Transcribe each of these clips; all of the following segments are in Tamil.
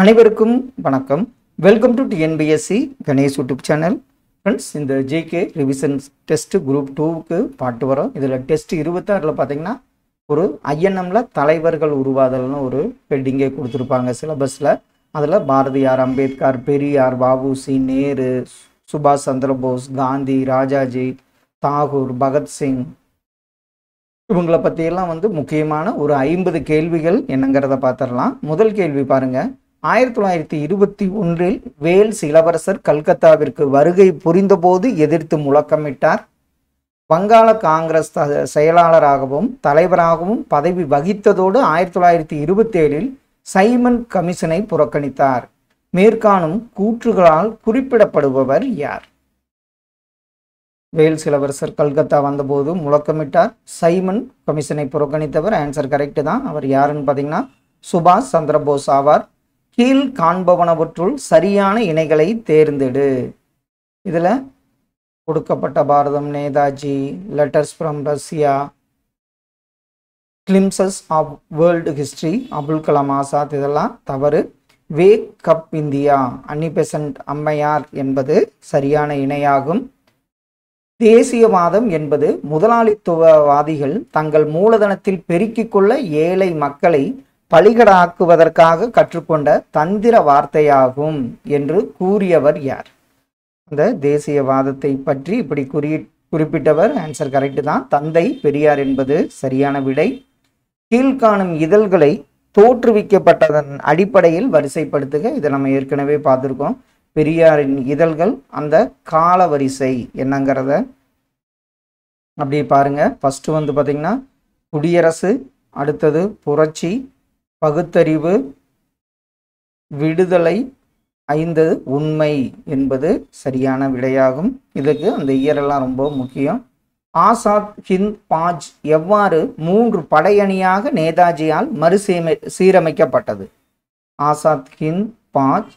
அனைவருக்கும் வணக்கம் welcome to TNPSC Ganesh YouTube channel friends இந்த ஜேகே ரிவிஷன் டெஸ்ட் குரூப் டூவுக்கு பாட்டு வரும் இதில் டெஸ்ட் இருபத்தாறில் பார்த்தீங்கன்னா ஒரு ஐஎன்எம்ல தலைவர்கள் உருவாதல்னு ஒரு ஹெட்டிங்கே கொடுத்துருப்பாங்க சிலபஸில் அதில் பாரதியார் அம்பேத்கர் பெரியார் வஉசி நேரு சுபாஷ் சந்திரபோஸ் காந்தி ராஜாஜி தாகூர் பகத்சிங் இவங்களை பற்றியெல்லாம் வந்து முக்கியமான ஒரு ஐம்பது கேள்விகள் என்னங்கிறத பார்த்துடலாம் முதல் கேள்வி பாருங்கள் ஆயிரத்தி தொள்ளாயிரத்தி இருபத்தி ஒன்றில் வேல்ஸ் இளவரசர் கல்கத்தாவிற்கு வருகை புரிந்தபோது எதிர்த்து முழக்கமிட்டார் வங்காள காங்கிரஸ் செயலாளராகவும் தலைவராகவும் பதவி வகித்ததோடு ஆயிரத்தி தொள்ளாயிரத்தி இருபத்தி ஏழில் சைமன் கமிஷனை புறக்கணித்தார் மேற்காணும் கூற்றுகளால் குறிப்பிடப்படுபவர் யார் வேல்ஸ் இளவரசர் கல்கத்தா வந்தபோது முழக்கமிட்டார் சைமன் கமிஷனை புறக்கணித்தவர் ஆன்சர் கரெக்டு தான் அவர் யாருன்னு பார்த்தீங்கன்னா சுபாஷ் சந்திரபோஸ் ஆவார் கீழ் காண்பவனவற்றுள் சரியான இணைகளை தேர்ந்தெடு இதில் கொடுக்கப்பட்ட பாரதம் Netaji letters from Russia glimpses of world history Abul Kalam Azad இதெல்லாம் தவறு வேக் கப் இந்தியா அன்னிபெசன்ட் அம்மையார் என்பது சரியான இணையாகும் தேசியவாதம் என்பது முதலாளித்துவவாதிகள் தங்கள் மூலதனத்தில் பெருக்கிக் கொள்ள ஏழை மக்களை பலிகடாக்குவதற்காக கற்றுக்கொண்ட தந்திர வார்த்தையாகும் என்று கூறியவர் யார் அந்த தேசியவாதத்தை பற்றி இப்படி குறி குறிப்பிட்டவர் ஆன்சர் கரெக்டு தான் தந்தை பெரியார் என்பது சரியான விடை கீழ்காணும் இதழ்களை தோற்றுவிக்கப்பட்டதன் அடிப்படையில் வரிசைப்படுத்துக இதை நம்ம ஏற்கனவே பார்த்துருக்கோம் பெரியாரின் இதழ்கள் அந்த கால வரிசை என்னங்கிறத அப்படி பாருங்க ஃபஸ்ட்டு வந்து பார்த்திங்கன்னா குடியரசு அடுத்தது புரட்சி பகுத்தறிவு விடுதலை ஐந்து உண்மை என்பது சரியான விடையாகும் இதுக்கு அந்த இயரெல்லாம் ரொம்ப முக்கியம் ஆசாத் ஹிந்த் பாஜ் எவ்வாறு மூன்று படையணியாக நேதாஜியால் மறுசீமை சீரமைக்கப்பட்டது ஆசாத் ஹிந்த் பாஜ்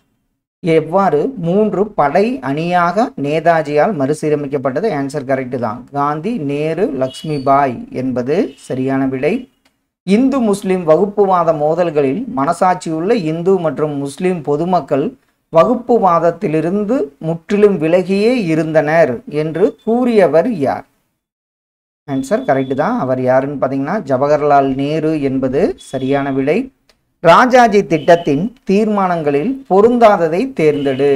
எவ்வாறு மூன்று படை அணியாக நேதாஜியால் மறுசீரமைக்கப்பட்டது ஆன்சர் கரெக்டு தான் காந்தி நேரு லக்ஷ்மி பாய் என்பது சரியான விடை இந்து முஸ்லிம் வகுப்புவாத மோதல்களில் மனசாட்சியுள்ள இந்து மற்றும் முஸ்லிம் பொதுமக்கள் வகுப்புவாதத்திலிருந்து முற்றிலும் விலகியே இருந்தனர் என்று கூறியவர் யார் ஆன்சர் கரெக்டு தான் அவர் யாருன்னு பார்த்தீங்கன்னா ஜவஹர்லால் நேரு என்பது சரியான விடை ராஜாஜி திட்டத்தின் தீர்மானங்களில் பொருந்தாததை தேர்ந்தெடு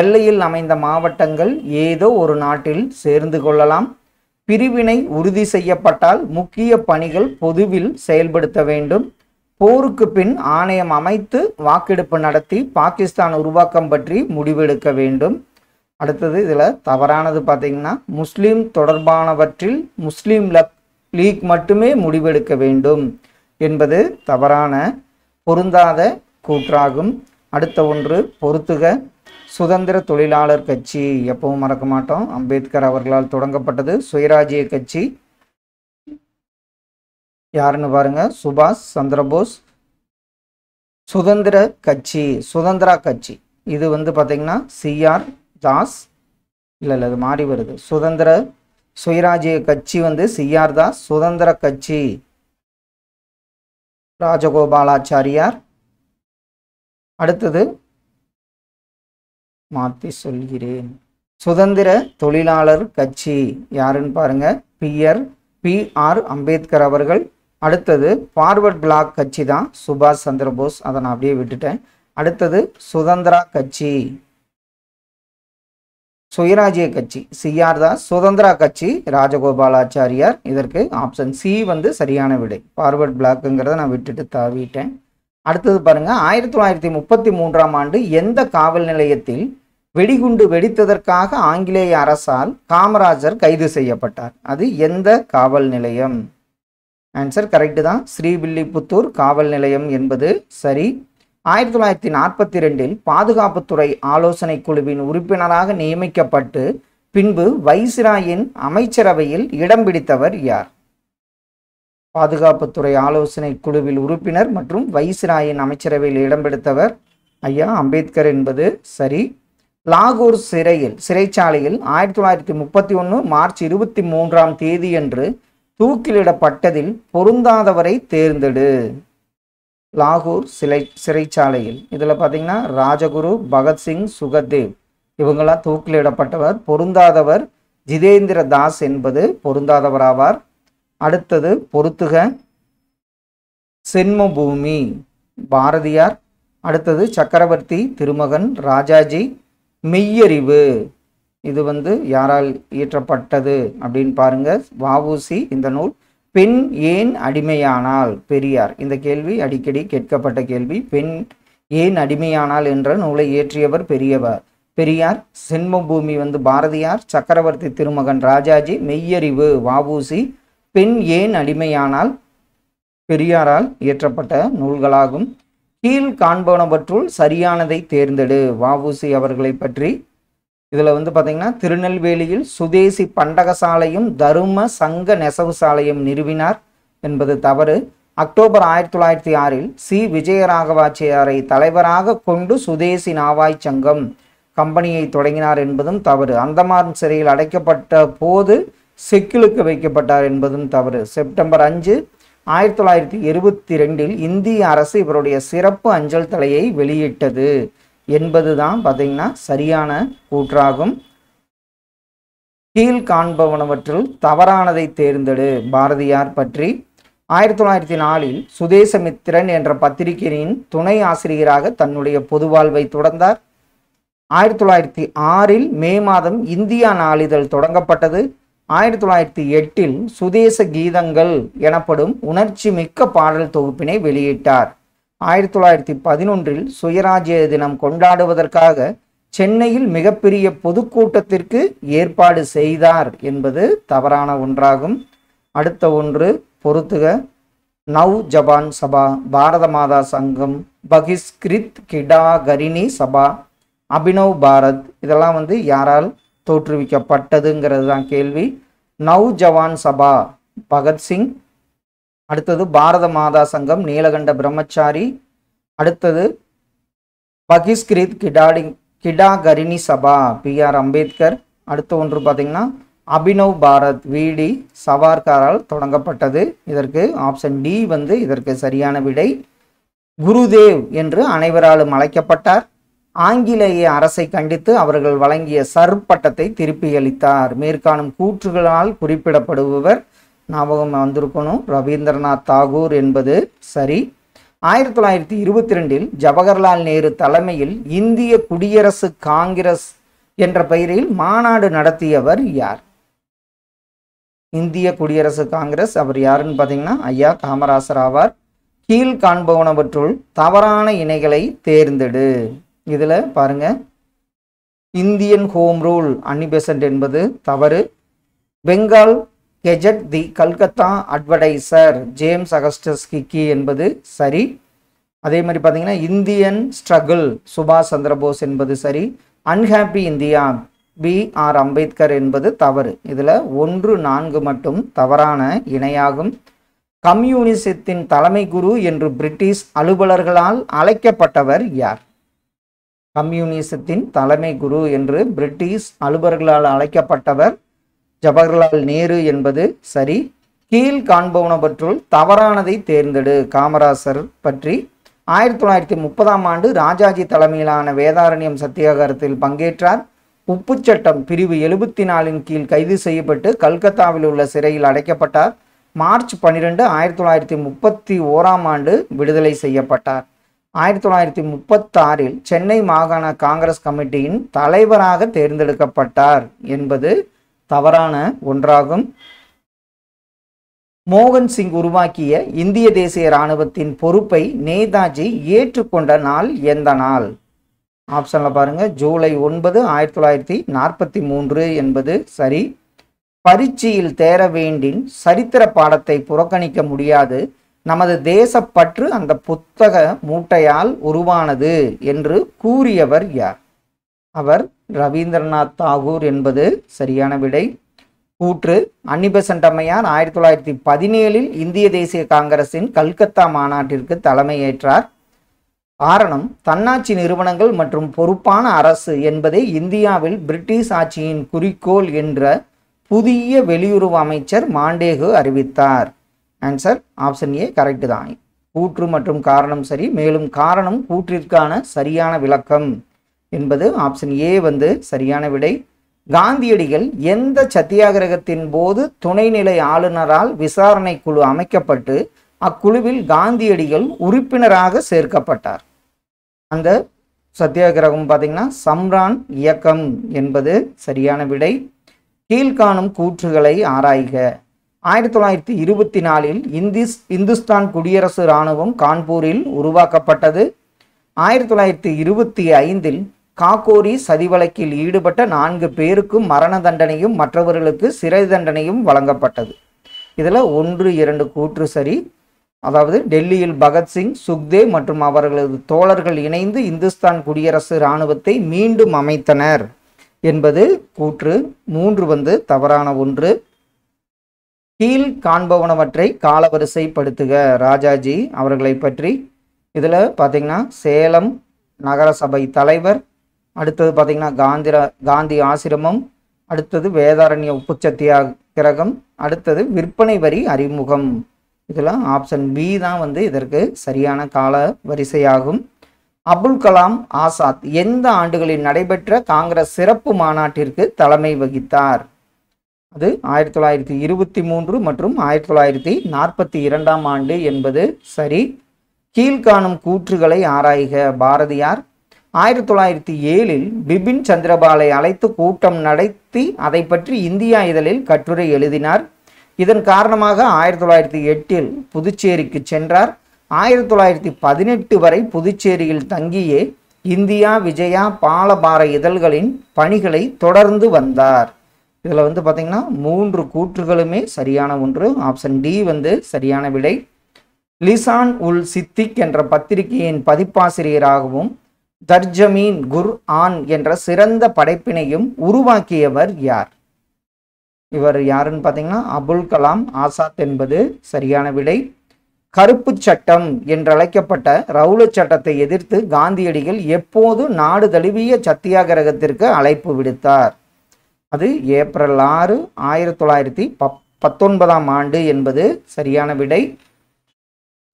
எல்லையில் அமைந்த மாவட்டங்கள் ஏதோ ஒரு நாட்டில் சேர்ந்து கொள்ளலாம் பிரிவினை உறுதி செய்யப்பட்டால் முக்கிய பணிகள் பொதுவில் செயல்படுத்த வேண்டும் போருக்கு பின் ஆணையம் அமைத்து வாக்கெடுப்பு நடத்தி பாகிஸ்தான் உருவாக்கம் பற்றி முடிவெடுக்க வேண்டும் அடுத்தது இதில் தவறானது பார்த்தீங்கன்னா முஸ்லீம் தொடர்பானவற்றில் முஸ்லீம் லீக் மட்டுமே முடிவெடுக்க வேண்டும் என்பது தவறான பொருந்தாத கூற்றாகும் அடுத்த ஒன்று பொருத்துக சுதந்திர தொழிலாளர் கட்சி எப்பவும் மறக்க மாட்டோம் அம்பேத்கர் அவர்களால் தொடங்கப்பட்டது சுயராஜ்ய கட்சி யாருன்னு பாருங்க சுபாஷ் சந்திரபோஸ் சுதந்திர கட்சி சுதந்திரா கட்சி இது வந்து பார்த்தீங்கன்னா சிஆர் தாஸ் இல்லை இல்லை அது மாறி வருது சுதந்திர சுயராஜ்ய கட்சி வந்து சிஆர் தாஸ் சுதந்திர கட்சி ராஜகோபாலாச்சாரியார் அடுத்தது மாற்றி சொல்கிறேன் சுதந்திர தொழிலாளர் கட்சி யாருன்னு பாருங்க பிஆர் பி ஆர் அம்பேத்கர் அவர்கள் அடுத்தது ஃபார்வர்ட் பிளாக் கட்சி தான் சுபாஷ் சந்திரபோஸ் அதை நான் அப்படியே விட்டுட்டேன் அடுத்தது சுதந்திரா கட்சி சுயராஜ்ய கட்சி சிஆர் தான் சுதந்திரா கட்சி ராஜகோபாலாச்சாரியார் இதற்கு ஆப்ஷன் சி வந்து சரியான விடை ஃபார்வர்ட் பிளாக்குங்கிறத நான் விட்டுட்டு தாவிட்டேன் அடுத்தது பாருங்கள் ஆயிரத்தி தொள்ளாயிரத்தி முப்பத்தி மூன்றாம் ஆண்டு எந்த காவல் நிலையத்தில் வெடிகுண்டு வெடித்ததற்காக ஆங்கிலேய அரசால் காமராஜர் கைது செய்யப்பட்டார் அது எந்த காவல் நிலையம் ஆன்சர் கரெக்டு தான் ஸ்ரீவில்லிபுத்தூர் காவல் நிலையம் என்பது சரி ஆயிரத்தி தொள்ளாயிரத்தி நாற்பத்தி ரெண்டில் பாதுகாப்புத்துறை ஆலோசனை குழுவின் உறுப்பினராக நியமிக்கப்பட்டு பின்பு வைசிராயின் அமைச்சரவையில் இடம் பிடித்தவர் யார் பாதுகாப்புத்துறை ஆலோசனை குழுவில் உறுப்பினர் மற்றும் வைசிராயின் அமைச்சரவையில் இடம் பிடித்தவர் ஐயா அம்பேத்கர் என்பது சரி லாகூர் சிறையில் சிறைச்சாலையில் ஆயிரத்தி தொள்ளாயிரத்தி முப்பத்தி ஒன்று மார்ச் இருபத்தி மூன்றாம் தேதியன்று தூக்கிலிடப்பட்டதில் பொருந்தாதவரை தேர்ந்தெடு லாகூர் சிலை சிறைச்சாலையில் இதில் பார்த்தீங்கன்னா ராஜகுரு பகத்சிங் சுகதேவ் இவங்களாம் தூக்கிலிடப்பட்டவர் பொருந்தாதவர் ஜிதேந்திர தாஸ் என்பது பொருந்தாதவராவார் அடுத்தது பொருத்துக சென்மபூமி பாரதியார் அடுத்தது சக்கரவர்த்தி திருமகன் ராஜாஜி மெய்யறிவு இது வந்து யாரால் இயற்றப்பட்டது அப்படின்னு பாருங்க வாவூசி இந்த நூல் பெண் ஏன் அடிமையானால் பெரியார் இந்த கேள்வி அடிக்கடி கேட்கப்பட்ட கேள்வி பெண் ஏன் அடிமையானால் என்ற நூலை இயற்றியவர் பெரியவர் பெரியார் சென்மபூமி வந்து பாரதியார் சக்கரவர்த்தி திருமகன் ராஜாஜி மெய்யறிவு வாவூசி பெண் ஏன் அடிமையானால் பெரியாரால் இயற்றப்பட்ட நூல்களாகும் கீழ் காண்பனவற்றுள் சரியானதை தேர்ந்தெடு வாவூசி அவர்களை பற்றி இதில் வந்து பார்த்தீங்கன்னா திருநெல்வேலியில் சுதேசி பண்டகசாலையும் தரும சங்க நெசவு சாலையும் நிறுவினார் என்பது தவறு அக்டோபர் ஆயிரத்தி தொள்ளாயிரத்தி ஆறில் சி விஜயராகவாச்சியாரை தலைவராக கொண்டு சுதேசி நாவாய் சங்கம் கம்பெனியை தொடங்கினார் என்பதும் தவறு அந்தமான் சிறையில் அடைக்கப்பட்ட போது செக்கிலுக்கு வைக்கப்பட்டார் என்பதும் தவறு செப்டம்பர் அஞ்சு ஆயிரத்தி தொள்ளாயிரத்தி இருபத்தி ரெண்டில் இந்திய அரசு இவருடைய சிறப்பு அஞ்சல் தலையை வெளியிட்டது என்பது தான் சரியான கூற்றாகும் கீழ் காண்பவனவற்றில் தவறானதை தேர்ந்தெடு பாரதியார் பற்றி ஆயிரத்தி தொள்ளாயிரத்தி நாலில் சுதேசமித்திரன் என்ற பத்திரிகையின் துணை ஆசிரியராக தன்னுடைய பொது வாழ்வை தொடர்ந்தார் ஆயிரத்தி தொள்ளாயிரத்தி ஆறில் மே மாதம் இந்தியா நாளிதழ் தொடங்கப்பட்டது ஆயிரத்தி தொள்ளாயிரத்தி எட்டில் சுதேச கீதங்கள் எனப்படும் உணர்ச்சி மிக்க பாடல் தொகுப்பினை வெளியிட்டார் ஆயிரத்தி தொள்ளாயிரத்தி பதினொன்றில் சுயராஜ்ய தினம் கொண்டாடுவதற்காக சென்னையில் மிகப்பெரிய பொதுக்கூட்டத்திற்கு ஏற்பாடு செய்தார் என்பது தவறான ஒன்றாகும் அடுத்த ஒன்று பொறுத்துக நவ் ஜபான் சபா பாரத மாதா சங்கம் பகிஸ்கிருத் கிடா கரிணி சபா அபினவ் பாரத் இதெல்லாம் வந்து யாரால் தோற்றுவிக்கப்பட்டதுங்கிறது தான் கேள்வி நவ் ஜவான் சபா பகத்சிங் அடுத்தது பாரத மாதா சங்கம் நீலகண்ட பிரம்மச்சாரி அடுத்தது பகிஸ்கிரித் கிடாடி கிடாகரிணி சபா பி ஆர் அம்பேத்கர் அடுத்த ஒன்று பார்த்தீங்கன்னா அபினவ் பாரத் வீடி சவார்காரால் தொடங்கப்பட்டது இதற்கு ஆப்ஷன் டி வந்து இதற்கு சரியான விடை குருதேவ் என்று அனைவராலும் அழைக்கப்பட்டார் ஆங்கிலேய அரசை கண்டித்து அவர்கள் வழங்கிய சர்பட்டத்தை திருப்பி அளித்தார் மேற்காணும் கூற்றுகளால் குறிப்பிடப்படுபவர் ஞாபகம் வந்திருக்கணும் ரவீந்திரநாத் தாகூர் என்பது சரி ஆயிரத்தி தொள்ளாயிரத்தி இருபத்தி ரெண்டில் ஜவஹர்லால் நேரு தலைமையில் இந்திய குடியரசு காங்கிரஸ் என்ற பெயரில் மாநாடு நடத்தியவர் யார் இந்திய குடியரசு காங்கிரஸ் அவர் யாருன்னு பார்த்தீங்கன்னா ஐயா காமராசர் ஆவார் கீழ் காண்பவனவற்றுள் தவறான இணைகளை தேர்ந்தெடு இதில் பாருங்க இந்தியன் ஹோம் ரூல் அன்னிபெசன்ட் என்பது தவறு Bengal gazette the Calcutta advertiser James Augustus Hicky என்பது சரி அதே மாதிரி பார்த்தீங்கன்னா இந்தியன் ஸ்ட்ரகிள் சுபாஷ் சந்திரபோஸ் என்பது சரி unhappy India B R Ambedkar என்பது தவறு இதில் ஒன்று நான்கு மட்டும் தவறான இணையாகும் கம்யூனிசத்தின் தலைமை குரு என்று பிரிட்டிஷ் அலுவலர்களால் அழைக்கப்பட்டவர் யார் கம்யூனிசத்தின் தலைமை குரு என்று பிரிட்டிஷ் அலுவலர்களால் அழைக்கப்பட்டவர் ஜவஹர்லால் நேரு என்பது சரி கீழ் காண்பவனவற்றுள் தவறானதை தேர்ந்தெடு காமராசர் பற்றி ஆயிரத்தி தொள்ளாயிரத்தி முப்பதாம் ஆண்டு ராஜாஜி தலைமையிலான வேதாரண்யம் சத்தியாகரத்தில் பங்கேற்றார் உப்பு சட்டம் பிரிவு எழுபத்தி நாலின் கீழ் கைது செய்யப்பட்டு கல்கத்தாவில் உள்ள சிறையில் அடைக்கப்பட்டார் மார்ச் பன்னிரெண்டு ஆயிரத்தி தொள்ளாயிரத்தி முப்பத்தி ஓராம் ஆண்டு விடுதலை செய்யப்பட்டார் ஆயிரத்தி தொள்ளாயிரத்தி முப்பத்தாறில் சென்னை மாகாண காங்கிரஸ் கமிட்டியின் தலைவராக தேர்ந்தெடுக்கப்பட்டார் என்பது தவறான ஒன்றாகும் மோகன் சிங் உருவாக்கிய இந்திய தேசிய இராணுவத்தின் பொறுப்பை நேதாஜி ஏற்றுக்கொண்ட நாள் எந்த நாள் ஆப்ஷனில் பாருங்கள் ஜூலை ஒன்பது ஆயிரத்தி தொள்ளாயிரத்தி நாற்பத்தி மூன்று என்பது சரி பரீட்சையில் தேர வேண்டின் சரித்திர பாடத்தை புறக்கணிக்க முடியாது நமது தேசப்பற்று அந்த புத்தக மூட்டையால் உருவானது என்று கூறியவர் யார் அவர் ரவீந்திரநாத் தாகூர் என்பது சரியான விடை கூற்று அன்னிபெசன்டம்மையார் ஆயிரத்தி தொள்ளாயிரத்தி பதினேழில் இந்திய தேசிய காங்கிரசின் கல்கத்தா மாநாட்டிற்கு தலைமையேற்றார் காரணம் தன்னாட்சி நிறுவனங்கள் மற்றும் பொறுப்பான அரசு என்பதே இந்தியாவில் பிரிட்டிஷ் ஆட்சியின் குறிக்கோள் என்ற புதிய வெளியுறவு அமைச்சர் மாண்டேகு அறிவித்தார் ஆன்சர் ஆப்ஷன் ஏ கரெக்டு தான் கூற்று மற்றும் காரணம் சரி மேலும் காரணம் கூற்றிற்கான சரியான விளக்கம் என்பது ஆப்ஷன் ஏ வந்து சரியான விடை காந்தியடிகள் எந்த சத்தியாகிரகத்தின் போது துணைநிலை ஆளுநரால் விசாரணை குழு அமைக்கப்பட்டு அக்குழுவில் காந்தியடிகள் உறுப்பினராக சேர்க்கப்பட்டார் அந்த சத்தியாகிரகம் பார்த்திங்கன்னா சம்ரான் இயக்கம் என்பது சரியான விடை கீழ்காணும் கூற்றுகளை ஆராய்க ஆயிரத்தி தொள்ளாயிரத்தி இருபத்தி நாலில் இந்திஸ் இந்துஸ்தான் குடியரசு இராணுவம் கான்பூரில் உருவாக்கப்பட்டது ஆயிரத்தி தொள்ளாயிரத்தி இருபத்தி ஐந்தில் காக்கோரி சதிவழக்கில் ஈடுபட்ட நான்கு பேருக்கும் மரண தண்டனையும் மற்றவர்களுக்கு சிறை தண்டனையும் வழங்கப்பட்டது இதில் ஒன்று இரண்டு கூற்று சரி அதாவது டெல்லியில் பகத்சிங் சுக்தேவ் மற்றும் அவர்களது தோழர்கள் இணைந்து இந்துஸ்தான் குடியரசு இராணுவத்தை மீண்டும் அமைத்தனர் என்பது கூற்று மூன்று வந்து தவறான ஒன்று கீழ் காண்பவனவற்றை காலவரிசைப்படுத்துக ராஜாஜி அவர்களை பற்றி இதில் பார்த்திங்கன்னா சேலம் நகரசபை தலைவர் அடுத்தது பார்த்திங்கன்னா காந்திர காந்தி ஆசிரமம் அடுத்தது வேதாரண்ய உப்பு கிரகம் அடுத்தது விற்பனை வரி அறிமுகம் இதில் ஆப்ஷன் பி தான் வந்து இதற்கு சரியான கால வரிசையாகும் அபுல் கலாம் ஆசாத் எந்த ஆண்டுகளில் நடைபெற்ற காங்கிரஸ் சிறப்பு மாநாட்டிற்கு தலைமை வகித்தார் அது ஆயிரத்தி தொள்ளாயிரத்தி இருபத்தி மூன்று மற்றும் ஆயிரத்தி தொள்ளாயிரத்தி நாற்பத்தி இரண்டாம் ஆண்டு என்பது சரி கீழ்காணும் கூற்றுகளை ஆராய்க பாரதியார் ஆயிரத்தி தொள்ளாயிரத்தி ஏழில் பிபின் சந்திரபாலை அழைத்து கூட்டம் நடத்தி அதை பற்றி இந்தியா இதழில் கட்டுரை எழுதினார் இதன் காரணமாக ஆயிரத்தி தொள்ளாயிரத்தி எட்டில் புதுச்சேரிக்கு சென்றார் ஆயிரத்தி தொள்ளாயிரத்தி பதினெட்டு வரை புதுச்சேரியில் தங்கியே இந்தியா விஜயா பாலபார இதழ்களின் பணிகளை தொடர்ந்து வந்தார் இதில் வந்து பார்த்திங்கன்னா மூன்று கூற்றுகளுமே சரியான ஒன்று ஆப்ஷன் டி வந்து சரியான விடை லிசான் உல் சித்திக் என்ற பத்திரிகையின் பதிப்பாசிரியராகவும் தர்ஜமீன் குர் ஆன் என்ற சிறந்த படைப்பினையும் உருவாக்கியவர் யார் இவர் யாருன்னு பார்த்தீங்கன்னா அபுல் கலாம் ஆசாத் என்பது சரியான விடை கருப்பு சட்டம் என்றழைக்கப்பட்ட ரவுல சட்டத்தை எதிர்த்து காந்தியடிகள் எப்போது நாடு தழுவிய சத்தியாகிரகத்திற்கு அழைப்பு விடுத்தார் அது ஏப்ரல் ஆறு ஆயிரத்தி தொள்ளாயிரத்தி பப் பத்தொன்பதாம் ஆண்டு என்பது சரியான விடை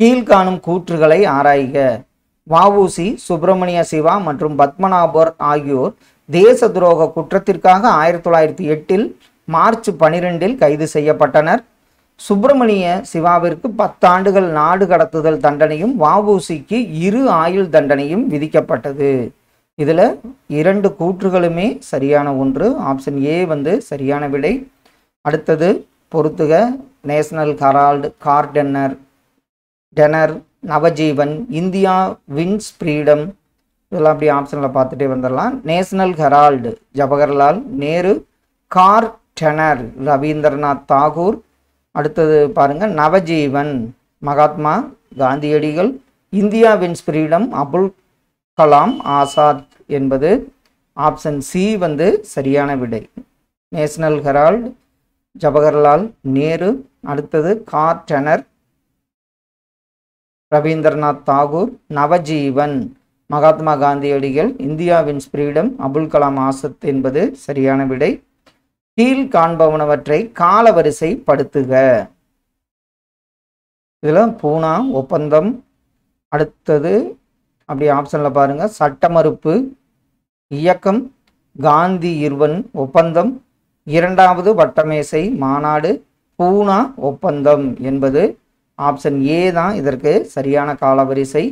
கீழ்காணும் கூற்றுகளை ஆராய்க வஉசி சுப்பிரமணிய சிவா மற்றும் பத்மநாபர் ஆகியோர் தேச துரோக குற்றத்திற்காக ஆயிரத்தி தொள்ளாயிரத்தி எட்டில் மார்ச் பனிரெண்டில் கைது செய்யப்பட்டனர் சுப்பிரமணிய சிவாவிற்கு பத்தாண்டுகள் நாடு கடத்துதல் தண்டனையும் வஉசிக்கு இரு ஆயுள் தண்டனையும் விதிக்கப்பட்டது இதில் இரண்டு கூற்றுகளுமே சரியான ஒன்று ஆப்ஷன் ஏ வந்து சரியான விடை அடுத்தது பொறுத்துக நேஷனல் கரால்டு கார்டென்னர் டெனர் நவஜீவன் இந்தியா வின்ஸ் ஃப்ரீடம் இதெல்லாம் அப்படி ஆப்ஷனில் பார்த்துட்டே வந்துடலாம் நேஷனல் ஹெரால்டு ஜவஹர்லால் நேரு கார் டெனர் ரவீந்திரநாத் தாகூர் அடுத்தது பாருங்கள் நவஜீவன் மகாத்மா காந்தியடிகள் India wins freedom Abul Kalam Azad என்பது ஆப்ஷன் சி வந்து சரியான விடை நேஷனல் ஹெரால்டு ஜவஹர்லால் நேரு அடுத்தது கார் டெனர் ரவீந்திரநாத் தாகூர் நவஜீவன் மகாத்மா காந்தியடிகள் இந்தியாவின் ஸ்பிரீடம் அபுல் கலாம் ஆசத் என்பது சரியான விடை கீழ் காண்பவனவற்றை காலவரிசைப்படுத்துக இதில் பூனா ஒப்பந்தம் அடுத்தது அப்படி ஆப்ஷனில் பாருங்கள் சட்ட மறுப்பு இயக்கம் காந்தி இருவன் ஒப்பந்தம் இரண்டாவது வட்டமேசை மாநாடு பூனா ஒப்பந்தம் என்பது ஆப்ஷன் ஏ தான் இதற்கு சரியான காலவரிசை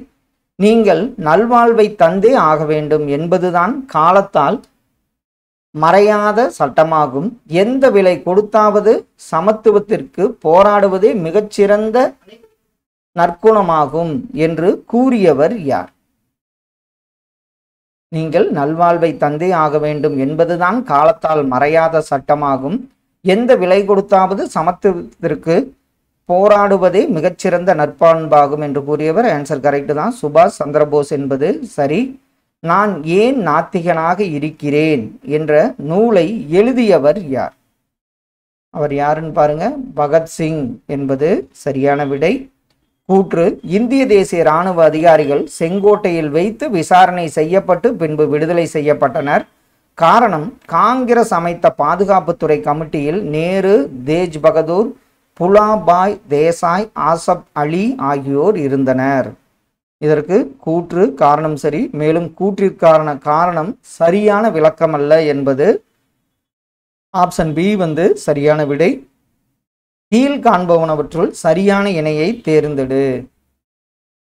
நீங்கள் நல்வாழ்வை தந்தே ஆக வேண்டும் என்பதுதான் காலத்தால் மறையாத சட்டமாகும் எந்த விலை கொடுத்தாவது சமத்துவத்திற்கு போராடுவதே மிகச்சிறந்த நற்குணமாகும் என்று கூறியவர் யார் நீங்கள் நல்வாழ்வை தந்தே ஆக வேண்டும் என்பதுதான் காலத்தால் மறையாத சட்டமாகும் எந்த விலை கொடுத்தாவது சமத்துவத்திற்கு போராடுவதே மிகச்சிறந்த நட்பாண்பாகும் என்று கூறியவர் ஆன்சர் கரெக்டு தான் சுபாஷ் சந்திரபோஸ் என்பது சரி நான் ஏன் நாத்திகனாக இருக்கிறேன் என்ற நூலை எழுதியவர் யார் அவர் யாருன்னு பாருங்க பகத்சிங் என்பது சரியான விடை கூற்று இந்திய தேசிய இராணுவ அதிகாரிகள் செங்கோட்டையில் வைத்து விசாரணை செய்யப்பட்டு பின்பு விடுதலை செய்யப்பட்டனர் காரணம் காங்கிரஸ் அமைத்த பாதுகாப்புத்துறை கமிட்டியில் நேரு தேஜ் பகதூர் புலாபாய் தேசாய் ஆசப் அலி ஆகியோர் இருந்தனர் இதற்கு கூற்று காரணம் சரி மேலும் கூற்றிற்கான காரணம் சரியான விளக்கமல்ல என்பது ஆப்ஷன் பி வந்து சரியான விடை கீழ் காண்பவனவற்றுள் சரியான இணையை தேர்ந்தெடு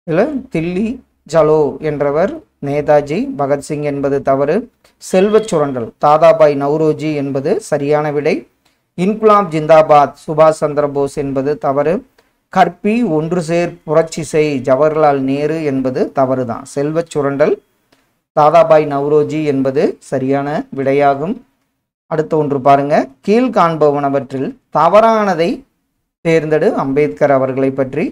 இல்லை தில்லி ஜலோ என்றவர் நேதாஜி பகத்சிங் என்பது தவறு செல்வ சுரண்டல் தாதாபாய் நவ்ரோஜி என்பது சரியான விடை இன்குலாம் ஜிந்தாபாத் சுபாஷ் சந்திரபோஸ் என்பது தவறு கற்பி ஒன்று சேர் புரட்சிசை ஜவஹர்லால் நேரு என்பது தவறு தான் செல்வ சுரண்டல் தாதாபாய் நவ்ரோஜி என்பது சரியான விடையாகும் அடுத்த ஒன்று பாருங்க கீழ் காண்பவனவற்றில் தவறானதை தேர்ந்தெடு அம்பேத்கர் அவர்களை பற்றி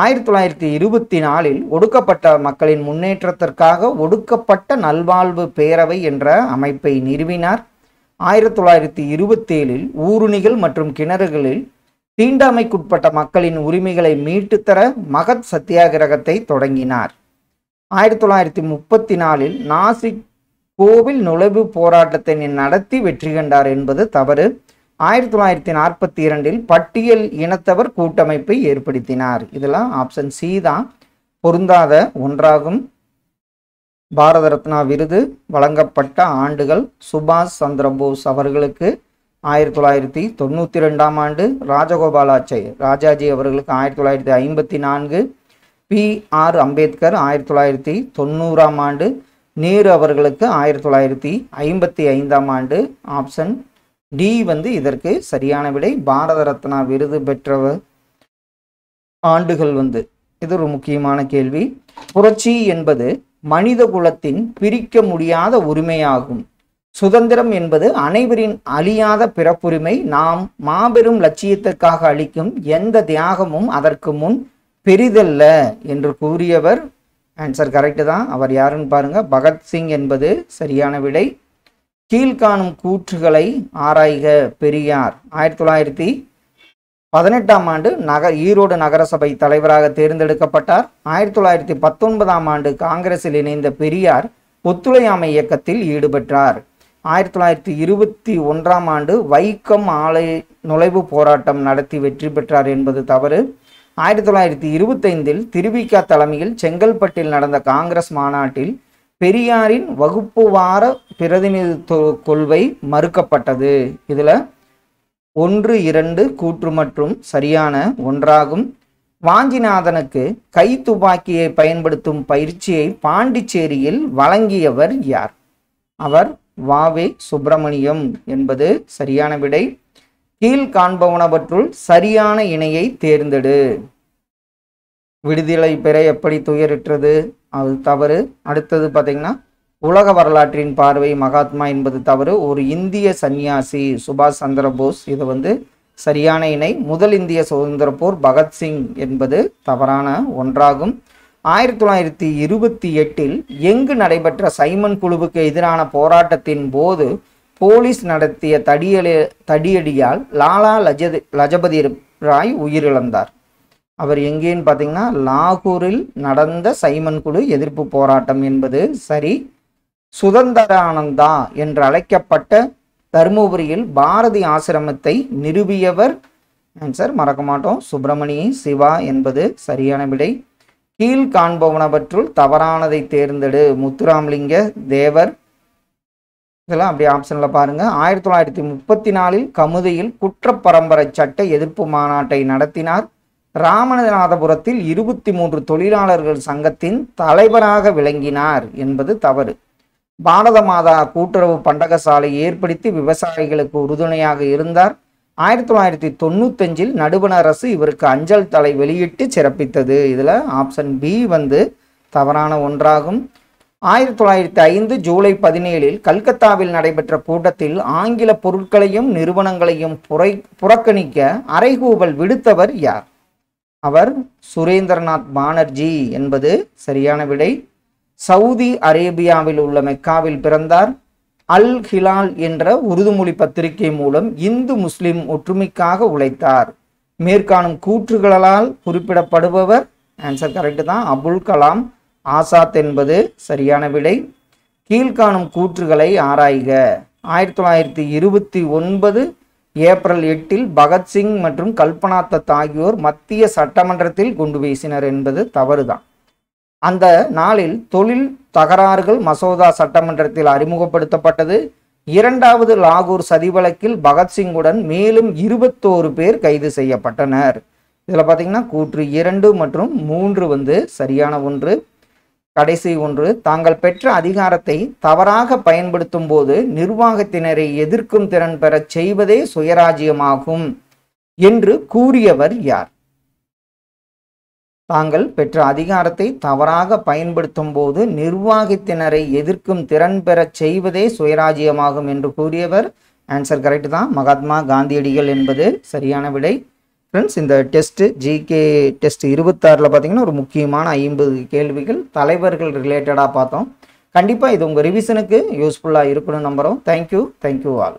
ஆயிரத்தி தொள்ளாயிரத்தி இருபத்தி நாலில் ஒடுக்கப்பட்ட மக்களின் முன்னேற்றத்திற்காக ஒடுக்கப்பட்ட நல்வாழ்வு பேரவை என்ற அமைப்பை நிறுவினார் ஆயிரத்தி தொள்ளாயிரத்தி இருபத்தேழில் ஊருணிகள் மற்றும் கிணறுகளில் தீண்டாமைக்குட்பட்ட மக்களின் உரிமைகளை மீட்டுத்தர மகத் சத்தியாகிரகத்தை தொடங்கினார் ஆயிரத்தி தொள்ளாயிரத்தி முப்பத்தி நாலில் நாசிக் கோவில் நுழைவு போராட்டத்தை நடத்தி வெற்றி கண்டார் என்பது தவறு ஆயிரத்தி தொள்ளாயிரத்தி நாற்பத்தி இரண்டில் பட்டியல் இனத்தவர் கூட்டமைப்பை ஏற்படுத்தினார் இதெல்லாம் ஆப்ஷன் சி தான் பொருந்தாத ஒன்றாகும் பாரத ரத்னா விருது வழங்கப்பட்ட ஆண்டுகள் சுபாஷ் சந்திரபோஸ் அவர்களுக்கு ஆயிரத்தி தொள்ளாயிரத்தி தொண்ணூற்றி ரெண்டாம் ஆண்டு ராஜகோபாலாச்சை ராஜாஜி அவர்களுக்கு ஆயிரத்தி தொள்ளாயிரத்தி ஐம்பத்தி நான்கு பி ஆர் அம்பேத்கர் ஆயிரத்தி தொள்ளாயிரத்தி தொண்ணூறாம் ஆண்டு நேரு அவர்களுக்கு ஆயிரத்தி தொள்ளாயிரத்தி ஐம்பத்தி ஐந்தாம் ஆண்டு ஆப்ஷன் டி வந்து இதற்கு சரியான விடை பாரத ரத்னா விருது பெற்றவர் ஆண்டுகள் வந்து இது ஒரு முக்கியமான கேள்வி புரட்சி என்பது மனித குலத்தின் பிரிக்க முடியாத உரிமையாகும் சுதந்திரம் என்பது அனைவரின் அழியாத பிறப்புரிமை நாம் மாபெரும் லட்சியத்திற்காக அளிக்கும் எந்த தியாகமும் அதற்கு முன் பெரிதல்ல என்று கூறியவர் ஆன்சர் கரெக்டு தான் அவர் யாருன்னு பாருங்க பகத்சிங் என்பது சரியான விடை கீழ்காணும் கூற்றுகளை ஆராய்க பெரியார் ஆயிரத்தி தொள்ளாயிரத்தி பதினெட்டாம் ஆண்டு நகர் ஈரோடு நகரசபை தலைவராக தேர்ந்தெடுக்கப்பட்டார் ஆயிரத்தி தொள்ளாயிரத்தி பத்தொன்பதாம் ஆண்டு காங்கிரஸில் இணைந்த பெரியார் ஒத்துழையாமை இயக்கத்தில் ஈடுபட்டார் ஆயிரத்தி தொள்ளாயிரத்தி இருபத்தி ஒன்றாம் ஆண்டு வைக்கம் ஆலை நுழைவு போராட்டம் நடத்தி வெற்றி பெற்றார் என்பது தவறு ஆயிரத்தி தொள்ளாயிரத்தி இருபத்தைந்தில் திருவிக தலைமையில் செங்கல்பட்டில் நடந்த காங்கிரஸ் மாநாட்டில் பெரியாரின் வகுப்பு வார பிரதிநிதித்துவ கொள்கை மறுக்கப்பட்டது இதில் ஒன்று இரண்டு கூற்று மற்றும் சரியான ஒன்றாகும் வாஞ்சிநாதனுக்கு கை துப்பாக்கியை பயன்படுத்தும் பயிற்சியை பாண்டிச்சேரியில் வழங்கியவர் யார் அவர் வாவே சுப்பிரமணியம் என்பது சரியான விடை கீழ் காண்பவனவற்றுள் சரியான இணையை தேர்ந்தெடு விடுதலை பெற எப்படி துயரிற்றது அது தவறு அடுத்தது பார்த்திங்கன்னா உலக வரலாற்றின் பார்வை மகாத்மா என்பது தவறு ஒரு இந்திய சன்னியாசி சுபாஷ் சந்திர போஸ் இது வந்து சரியான இணை முதல் இந்திய சுதந்திர போர் பகத்சிங் என்பது தவறான ஒன்றாகும் ஆயிரத்தி தொள்ளாயிரத்தி இருபத்தி எட்டில் எங்கு நடைபெற்ற சைமன் குழுவுக்கு எதிரான போராட்டத்தின் போது போலீஸ் நடத்திய தடியலே தடியடியால் லாலா லஜதி லஜபதி ராய் உயிரிழந்தார் அவர் எங்கேன்னு பார்த்தீங்கன்னா லாகூரில் நடந்த சைமன் குழு எதிர்ப்பு போராட்டம் என்பது சரி சுதந்திரானந்தா என்று அழைக்கப்பட்ட தருமபுரியில் பாரதி ஆசிரமத்தை நிறுவியவர் ஆன்சர் மறக்க மாட்டோம் சுப்பிரமணிய சிவா என்பது சரியான விடை கீழ் காண்பவனவற்றுள் தவறானதை தேர்ந்தெடு முத்துராமலிங்க தேவர் இதெல்லாம் அப்படி ஆப்ஷனில் பாருங்கள் ஆயிரத்தி தொள்ளாயிரத்தி முப்பத்தி நாலில் கமுதையில் குற்ற பரம்பரை சட்ட எதிர்ப்பு மாநாட்டை நடத்தினார் ராமநாதபுரத்தில் இருபத்தி மூன்று தொழிலாளர்கள் சங்கத்தின் தலைவராக விளங்கினார் என்பது தவறு பாரத மாதா கூட்டுறவு பண்டகசாலை ஏற்படுத்தி விவசாயிகளுக்கு உறுதுணையாக இருந்தார் ஆயிரத்தி தொள்ளாயிரத்தி தொண்ணூத்தஞ்சில் நடுவண அரசு இவருக்கு அஞ்சல் தலை வெளியிட்டு சிறப்பித்தது இதில் ஆப்ஷன் பி வந்து தவறான ஒன்றாகும் ஆயிரத்தி தொள்ளாயிரத்தி ஐந்து ஜூலை பதினேழில் கல்கத்தாவில் நடைபெற்ற கூட்டத்தில் ஆங்கில பொருட்களையும் நிறுவனங்களையும் புறக்கணிக்க அரைகூவல் விடுத்தவர் யார் அவர் சுரேந்திரநாத் பானர்ஜி என்பது சரியான விடை சவுதி அரேபியாவில் உள்ள மெக்காவில் பிறந்தார் அல் ஹிலால் என்ற உருதுமொழி பத்திரிகை மூலம் இந்து முஸ்லிம் ஒற்றுமைக்காக உழைத்தார் மேற்காணும் கூற்றுகளால் குறிப்பிடப்படுபவர் ஆன்சர் கரெக்டு தான் அபுல் கலாம் ஆசாத் என்பது சரியான விடை கீழ்காணும் கூற்றுகளை ஆராய்க ஆயிரத்தி தொள்ளாயிரத்தி இருபத்தி ஒன்பது ஏப்ரல் எட்டில் பகத்சிங் மற்றும் கல்பனா தத் ஆகியோர் மத்திய சட்டமன்றத்தில் குண்டு வீசினர் என்பது தவறுதான் அந்த நாளில் தொழில் தகராறுகள் மசோதா சட்டமன்றத்தில் அறிமுகப்படுத்தப்பட்டது இரண்டாவது லாகூர் சதி வழக்கில் பகத்சிங்குடன் மேலும் இருபத்தோரு பேர் கைது செய்யப்பட்டனர் இதில் பார்த்தீங்கன்னா கூற்று இரண்டு மற்றும் மூன்று வந்து சரியான ஒன்று கடைசி ஒன்று தாங்கள் பெற்ற அதிகாரத்தை தவறாக பயன்படுத்தும் போது நிர்வாகத்தினரை எதிர்க்கும் திறன் பெறச் செய்வதே சுயராஜ்யமாகும் என்று கூறியவர் யார் தாங்கள் பெற்ற அதிகாரத்தை தவறாக பயன்படுத்தும் போது நிர்வாகத்தினரை எதிர்க்கும் திறன் பெறச் செய்வதே சுயராஜ்யமாகும் என்று கூறியவர் ஆன்சர் கரெக்ட் தான் மகாத்மா காந்தியடிகள் என்பது சரியான விடை ஃப்ரெண்ட்ஸ் இந்த டெஸ்ட்டு ஜிகே டெஸ்ட் இருபத்தாறில் பார்த்தீங்கன்னா ஒரு முக்கியமான ஐம்பது கேள்விகள் தலைவர்கள் ரிலேட்டடாக பார்த்தோம் கண்டிப்பாக இது உங்கள் ரிவிஷனுக்கு யூஸ்ஃபுல்லாக இருக்கணும் நம்புகிறோம் தேங்க்யூ தேங்க்யூ ஆல்